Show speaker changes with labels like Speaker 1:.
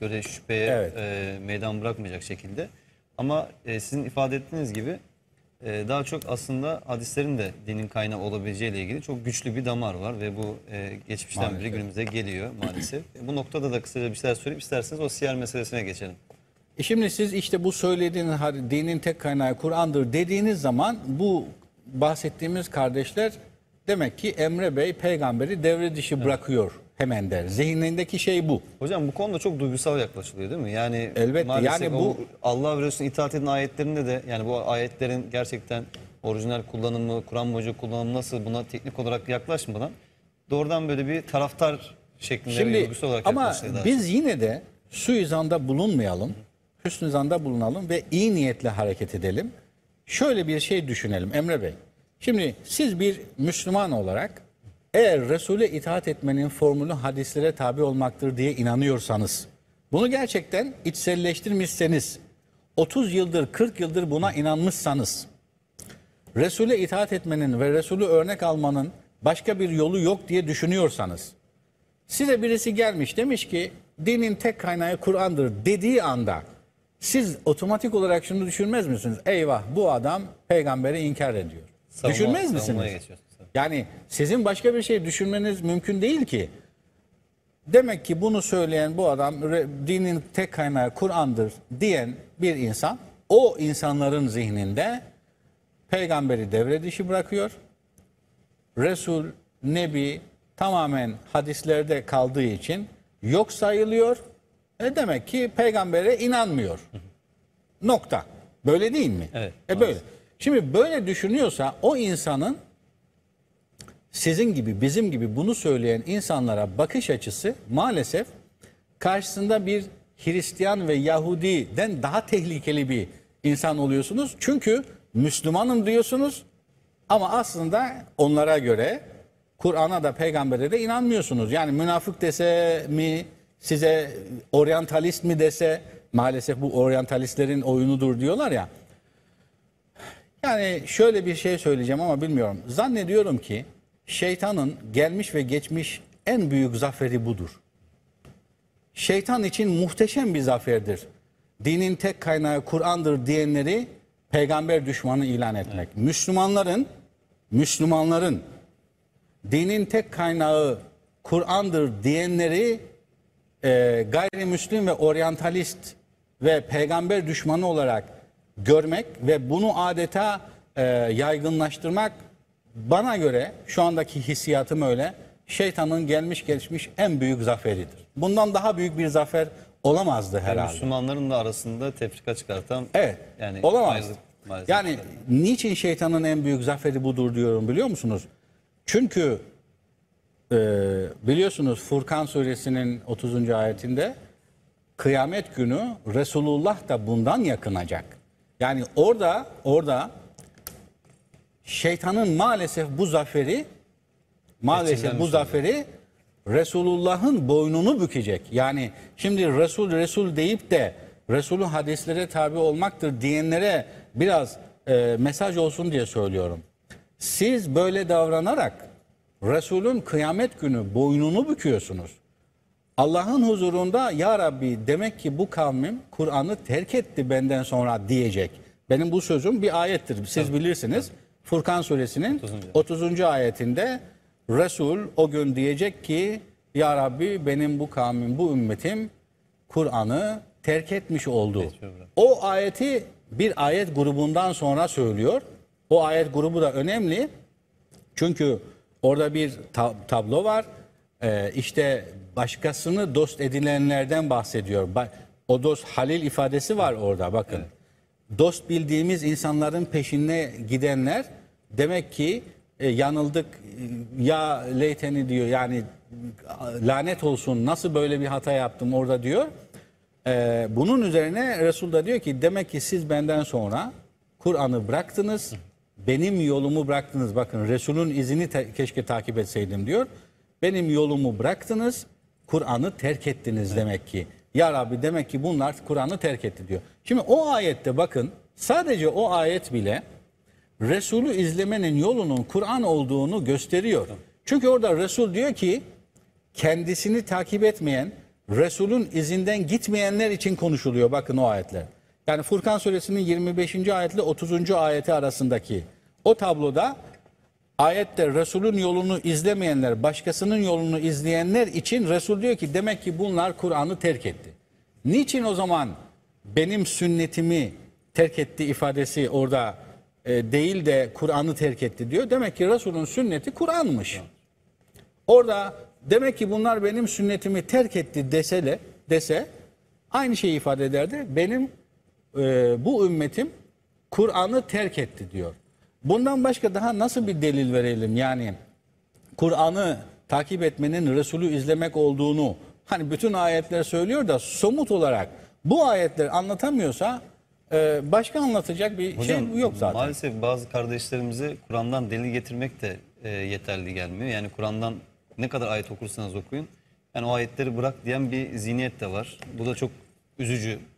Speaker 1: böyle şüpheye Evet. e, meydan bırakmayacak şekilde. Ama e, sizin ifade ettiğiniz gibi e, daha çok aslında hadislerin de dinin kaynağı olabileceğiyle ilgili çok güçlü bir damar var ve bu e, geçmişten beri günümüze geliyor maalesef. E, bu noktada da kısaca bir şeyler söyleyip isterseniz
Speaker 2: o siyer meselesine geçelim. E Şimdi siz işte bu söylediğiniz dinin tek kaynağı Kur'an'dır dediğiniz zaman bu bahsettiğimiz kardeşler demek ki Emre Bey peygamberi devre dışı bırakıyor hemen der. Zihnindeki şey bu. Hocam bu konuda çok duygusal
Speaker 1: yaklaşılıyor değil mi? Yani Elbette yani bu Allah ve itaat edin ayetlerinde de yani bu ayetlerin gerçekten orijinal kullanımı, Kur'an boyunca kullanımı nasıl buna teknik olarak yaklaşmadan doğrudan böyle bir taraftar şeklinde Şimdi, bir duygusal olarak ama biz daha.
Speaker 2: yine de suizanda bulunmayalım. Hüsnü zanda bulunalım ve iyi niyetle hareket edelim. Şöyle bir şey düşünelim Emre Bey. Şimdi siz bir Müslüman olarak eğer Resul'e itaat etmenin formülü hadislere tabi olmaktır diye inanıyorsanız, bunu gerçekten içselleştirmişseniz, 30 yıldır 40 yıldır buna inanmışsanız, Resul'e itaat etmenin ve Resul'ü örnek almanın başka bir yolu yok diye düşünüyorsanız, size birisi gelmiş demiş ki dinin tek kaynağı Kur'an'dır dediği anda siz otomatik olarak şunu düşünmez misiniz? Eyvah bu adam peygamberi inkar ediyor. Savunma, Düşünmez misiniz? Savunmaya yani sizin başka bir şey düşünmeniz mümkün değil ki. Demek ki bunu söyleyen bu adam dinin tek kaynağı Kur'an'dır diyen bir insan o insanların zihninde peygamberi devre dışı bırakıyor. Resul, Nebi tamamen hadislerde kaldığı için yok sayılıyor. E demek ki peygambere inanmıyor. Nokta. Böyle değil mi? Evet. E böyle. Şimdi böyle düşünüyorsa o insanın sizin gibi bizim gibi bunu söyleyen insanlara bakış açısı maalesef karşısında bir Hristiyan ve Yahudi'den daha tehlikeli bir insan oluyorsunuz. Çünkü Müslümanım diyorsunuz ama aslında onlara göre Kur'an'a da peygambere de inanmıyorsunuz. Yani münafık dese mi size oryantalist mi dese maalesef bu oryantalistlerin oyunudur diyorlar ya. Yani şöyle bir şey söyleyeceğim ama bilmiyorum. Zannediyorum ki Şeytanın gelmiş ve geçmiş en büyük zaferi budur. Şeytan için muhteşem bir zaferdir. Dinin tek kaynağı Kur'an'dır diyenleri peygamber düşmanı ilan etmek. Evet. Müslümanların Müslümanların dinin tek kaynağı Kur'an'dır diyenleri e, gayrimüslim ve oryantalist ve peygamber düşmanı olarak görmek ve bunu adeta e, yaygınlaştırmak bana göre şu andaki hissiyatım öyle. Şeytanın gelmiş gelişmiş en büyük zaferidir. Bundan daha büyük bir zafer olamazdı herhalde. Yani Müslümanların da arasında tefrika çıkartan evet, yani olamazdı. Maalesef. Yani niçin şeytanın en büyük zaferi budur diyorum biliyor musunuz? Çünkü e, biliyorsunuz Furkan suresinin 30. ayetinde kıyamet günü Resulullah da bundan yakınacak. Yani orada orada şeytanın maalesef bu zaferi maalesef bu zaferi Resulullah'ın boynunu bükecek. Yani şimdi Resul Resul deyip de Resul'ün hadislere tabi olmaktır diyenlere biraz e, mesaj olsun diye söylüyorum. Siz böyle davranarak Resul'ün kıyamet günü boynunu büküyorsunuz. Allah'ın huzurunda ya Rabbi demek ki bu kavmim Kur'an'ı terk etti benden sonra diyecek. Benim bu sözüm bir ayettir. Siz bilirsiniz. Furkan suresinin 30. 30. ayetinde Resul o gün diyecek ki Ya Rabbi benim bu kavmim bu ümmetim Kur'an'ı terk etmiş oldu. O ayeti bir ayet grubundan sonra söylüyor. O ayet grubu da önemli. Çünkü orada bir tablo var. Ee, işte başkasını dost edilenlerden bahsediyor. O dost Halil ifadesi var orada bakın. Evet. Dost bildiğimiz insanların peşine gidenler Demek ki e, yanıldık ya leyteni diyor yani lanet olsun nasıl böyle bir hata yaptım orada diyor. E, bunun üzerine Resul da diyor ki demek ki siz benden sonra Kur'an'ı bıraktınız benim yolumu bıraktınız. Bakın Resul'ün izini keşke takip etseydim diyor. Benim yolumu bıraktınız Kur'an'ı terk ettiniz evet. demek ki. Ya Rabbi demek ki bunlar Kur'an'ı terk etti diyor. Şimdi o ayette bakın sadece o ayet bile Resulü izlemenin yolunun Kur'an olduğunu gösteriyor. Çünkü orada Resul diyor ki kendisini takip etmeyen, Resul'ün izinden gitmeyenler için konuşuluyor bakın o ayetler. Yani Furkan suresinin 25. ayetle 30. ayeti arasındaki o tabloda ayette Resul'ün yolunu izlemeyenler, başkasının yolunu izleyenler için Resul diyor ki demek ki bunlar Kur'an'ı terk etti. Niçin o zaman benim sünnetimi terk etti ifadesi orada e, değil de Kur'an'ı terk etti diyor. Demek ki Resul'ün sünneti Kur'an'mış. Orada demek ki bunlar benim sünnetimi terk etti desele, dese aynı şeyi ifade ederdi. Benim e, bu ümmetim Kur'an'ı terk etti diyor. Bundan başka daha nasıl bir delil verelim? Yani Kur'an'ı takip etmenin Resul'ü izlemek olduğunu hani bütün ayetler söylüyor da somut olarak bu ayetleri anlatamıyorsa ee, başka anlatacak bir şey Hocam, şey yok zaten.
Speaker 1: Maalesef bazı kardeşlerimize Kur'an'dan delil getirmek de e, yeterli gelmiyor. Yani Kur'an'dan ne kadar ayet okursanız okuyun. Yani o ayetleri bırak diyen bir zihniyet de var. Bu da çok üzücü